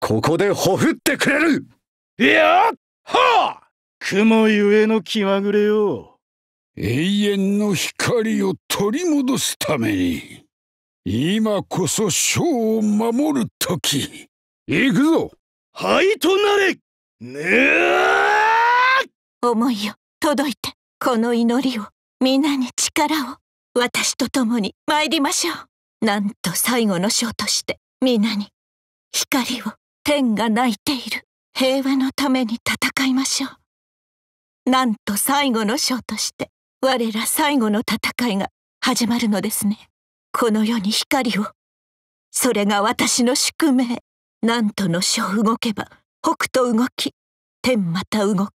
ここでほふってくれるいやはあ雲ゆえの気まぐれよ永遠の光を取り戻すために今こそ将を守る時行くぞ灰となれね思いを届いてこの祈りを皆に力を私と共に参りましょうなんと最後の章として皆に光を天が泣いている平和のために戦いましょうなんと最後の章として我ら最後の戦いが始まるのですねこの世に光をそれが私の宿命なんとの章動けば北斗動き天また動く